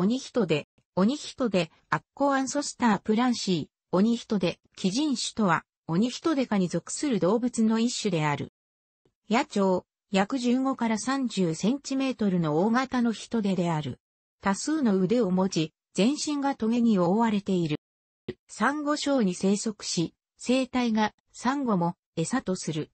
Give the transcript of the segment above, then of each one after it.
鬼人で、鬼人で、アッコアンソスタープランシー、鬼人で、鬼人種とは、鬼人で科に属する動物の一種である。野鳥、約15から30センチメートルの大型の人手である。多数の腕を持ち、全身が棘に覆われている。サンゴ礁に生息し、生態がサンゴも餌とする。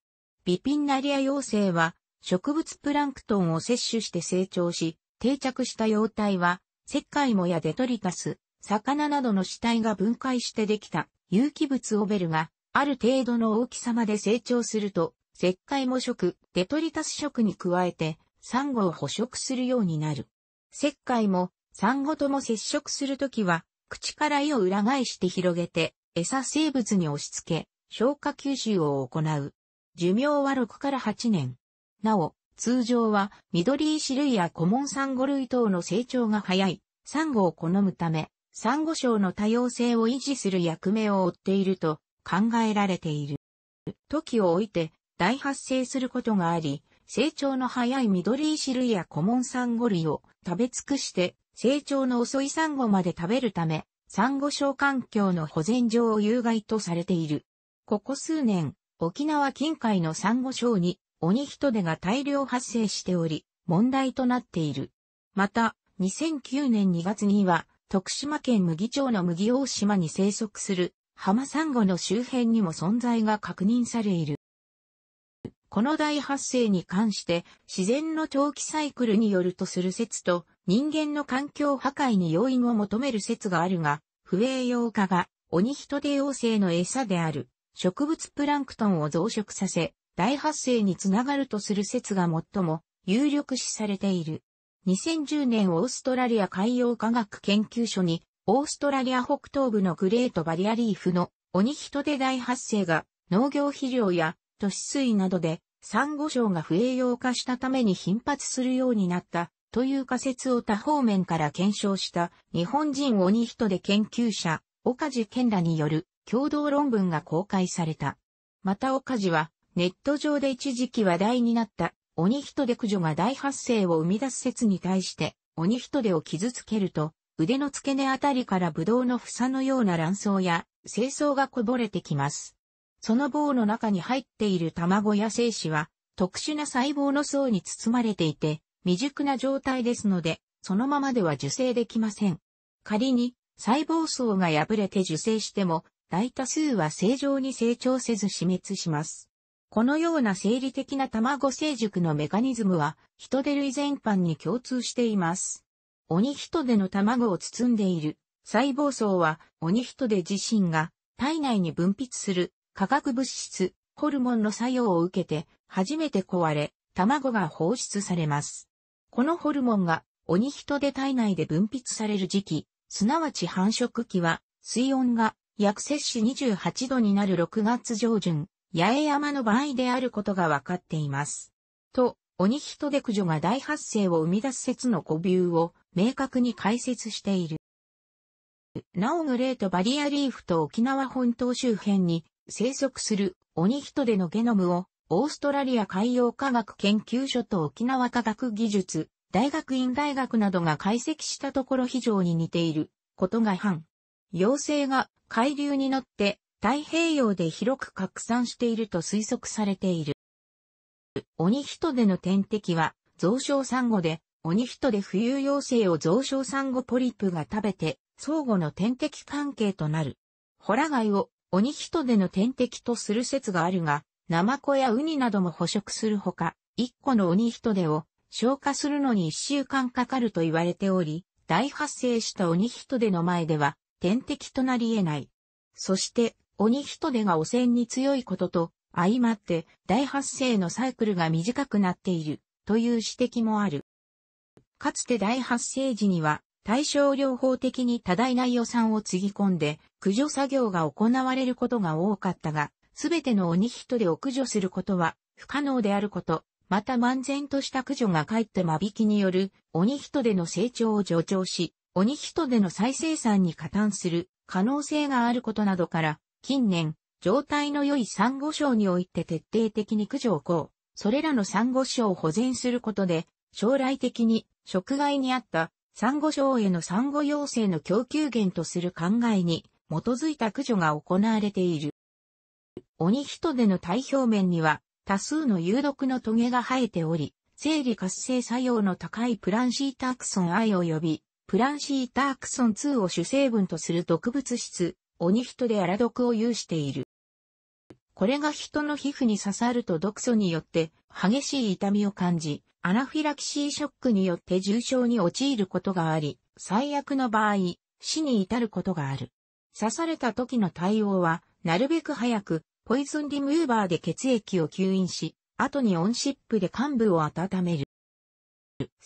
ビピンナリア幼生は植物プランクトンを摂取して成長し、定着した幼体は石灰藻やデトリタス、魚などの死体が分解してできた有機物オベルが、ある程度の大きさまで成長すると、石灰藻食、デトリタス食に加えて、サンゴを捕食するようになる。石灰も、サンゴとも接触するときは、口から胃を裏返して広げて、餌生物に押し付け、消化吸収を行う。寿命は6から8年。なお、通常は緑石類やコモンサンゴ類等の成長が早い、サンゴを好むため、サンゴ礁の多様性を維持する役目を負っていると考えられている。時を置いて大発生することがあり、成長の早い緑石類やコモンサンゴ類を食べ尽くして成長の遅いサンゴまで食べるため、サンゴ礁環境の保全上を有害とされている。ここ数年、沖縄近海のサンゴ礁に鬼人手が大量発生しており、問題となっている。また、2009年2月には、徳島県麦町の麦大島に生息する、浜サンゴの周辺にも存在が確認されいる。この大発生に関して、自然の長期サイクルによるとする説と、人間の環境破壊に要因を求める説があるが、不栄養化が、鬼人手妖精の餌である、植物プランクトンを増殖させ、大発生につながるとする説が最も有力視されている。2010年オーストラリア海洋科学研究所に、オーストラリア北東部のグレートバリアリーフの鬼人で大発生が農業肥料や都市水などでサンゴ礁が不栄養化したために頻発するようになったという仮説を多方面から検証した日本人鬼人で研究者岡地健らによる共同論文が公開された。また岡地はネット上で一時期話題になった鬼人で駆除が大発生を生み出す説に対して鬼人でを傷つけると腕の付け根あたりからブドウの房のような卵巣や精巣がこぼれてきます。その棒の中に入っている卵や精子は特殊な細胞の層に包まれていて未熟な状態ですのでそのままでは受精できません。仮に細胞層が破れて受精しても大多数は正常に成長せず死滅します。このような生理的な卵成熟のメカニズムは、人デ類全般に共通しています。鬼人手の卵を包んでいる細胞層は、鬼人手自身が体内に分泌する化学物質、ホルモンの作用を受けて、初めて壊れ、卵が放出されます。このホルモンが鬼人手体内で分泌される時期、すなわち繁殖期は、水温が約摂氏28度になる6月上旬、八重山の場合であることが分かっています。と、鬼人で駆除が大発生を生み出す説の古流を明確に解説している。なおグレートバリアリーフと沖縄本島周辺に生息する鬼人でのゲノムをオーストラリア海洋科学研究所と沖縄科学技術大学院大学などが解析したところ非常に似ていることが反。妖精が海流に乗って太平洋で広く拡散していると推測されている。オニヒトデの天敵は、増殖サンゴで、オニヒトデ浮遊幼生を増殖サンゴポリプが食べて、相互の天敵関係となる。ホラ貝をオニヒトデの天敵とする説があるが、ナマコやウニなども捕食するほか、一個のオニヒトデを消化するのに一週間かかると言われており、大発生したオニヒトデの前では天敵となり得ない。そして、鬼人手が汚染に強いことと、相まって大発生のサイクルが短くなっているという指摘もある。かつて大発生時には対象療法的に多大な予算をつぎ込んで駆除作業が行われることが多かったが、すべての鬼人でを駆除することは不可能であること、また漫然とした駆除がかえって間引きによる鬼人での成長を助長し、鬼人での再生産に加担する可能性があることなどから、近年、状態の良いサンゴ礁において徹底的に駆除を行う。それらのサンゴ礁を保全することで、将来的に食害にあったサンゴ礁へのサンゴ養成の供給源とする考えに基づいた駆除が行われている。鬼人での体表面には多数の有毒のトゲが生えており、生理活性作用の高いプランシータークソン I 及びプランシータークソン2を主成分とする毒物質鬼人で荒毒を有している。これが人の皮膚に刺さると毒素によって激しい痛みを感じ、アナフィラキシーショックによって重症に陥ることがあり、最悪の場合、死に至ることがある。刺された時の対応は、なるべく早く、ポイズンリムーバーで血液を吸引し、後にオンシップで患部を温める。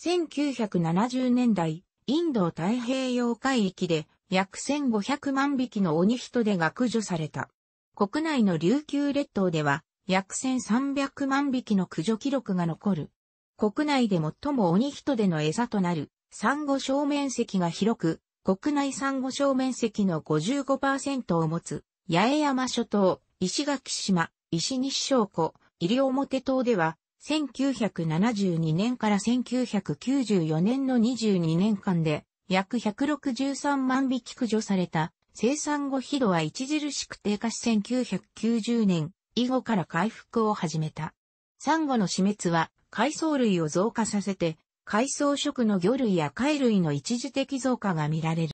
1970年代、インド太平洋海域で約1500万匹の鬼人手が駆除された。国内の琉球列島では、約1300万匹の駆除記録が残る。国内で最も鬼人手の餌となる、産後小面積が広く、国内産後小面積の55%を持つ、八重山諸島、石垣島、石西小湖、西表島では、1972年から1994年の22年間で、約163万匹駆除された生産後疲労は著しく低下し1990年以後から回復を始めた。サンゴの死滅は海藻類を増加させて、海藻食の魚類や貝類の一時的増加が見られる。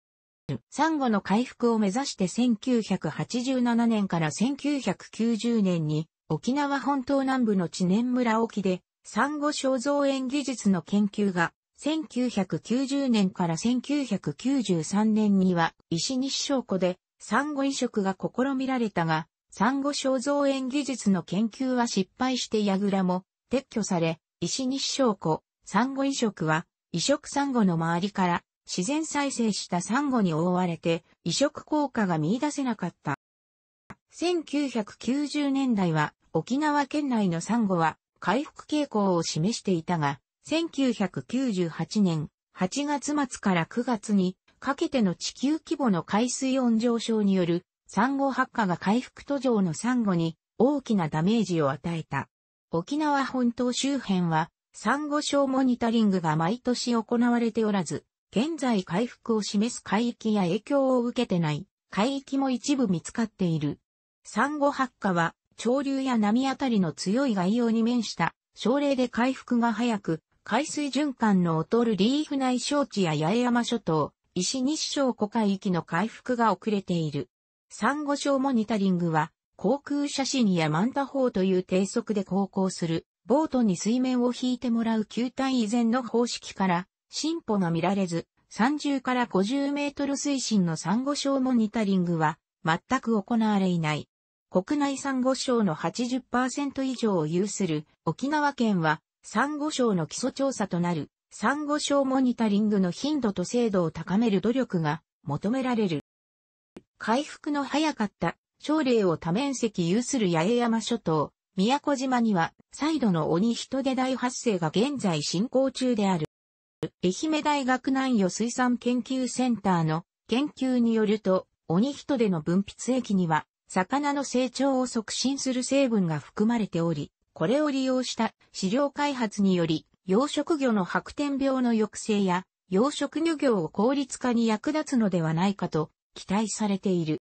サンゴの回復を目指して1987年から1990年に沖縄本島南部の知念村沖でサンゴ肖像園技術の研究が1990年から1993年には石西商庫で産後移植が試みられたが、産後肖像園技術の研究は失敗して矢倉も撤去され、石西商庫、産後移植は移植産後の周りから自然再生した産後に覆われて移植効果が見出せなかった。1990年代は沖縄県内の産後は回復傾向を示していたが、1998年8月末から9月にかけての地球規模の海水温上昇による産後発火が回復途上の産後に大きなダメージを与えた。沖縄本島周辺は産後症モニタリングが毎年行われておらず、現在回復を示す海域や影響を受けてない海域も一部見つかっている。産後発火は潮流や波あたりの強い外洋に面した症例で回復が早く海水循環の劣るリーフ内小地や八重山諸島、石日照湖海域の回復が遅れている。珊瑚礁モニタリングは、航空写真やマンタ砲という低速で航行する、ボートに水面を引いてもらう球体以前の方式から、進歩が見られず、30から50メートル水深の珊瑚礁モニタリングは、全く行われいない。国内珊瑚礁の80%以上を有する沖縄県は産後症礁の基礎調査となる、産後症礁モニタリングの頻度と精度を高める努力が求められる。回復の早かった朝礼を多面積有する八重山諸島、宮古島には再度の鬼人手大発生が現在進行中である。愛媛大学南予水産研究センターの研究によると、鬼人手の分泌液には魚の成長を促進する成分が含まれており、これを利用した飼料開発により、養殖魚の白点病の抑制や、養殖漁業を効率化に役立つのではないかと期待されている。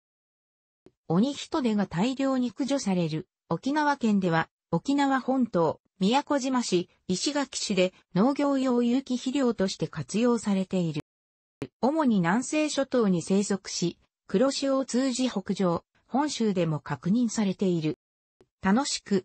鬼人手が大量に駆除される沖縄県では沖縄本島、宮古島市、石垣市で農業用有機肥料として活用されている。主に南西諸島に生息し、黒潮を通じ北上、本州でも確認されている。楽しく、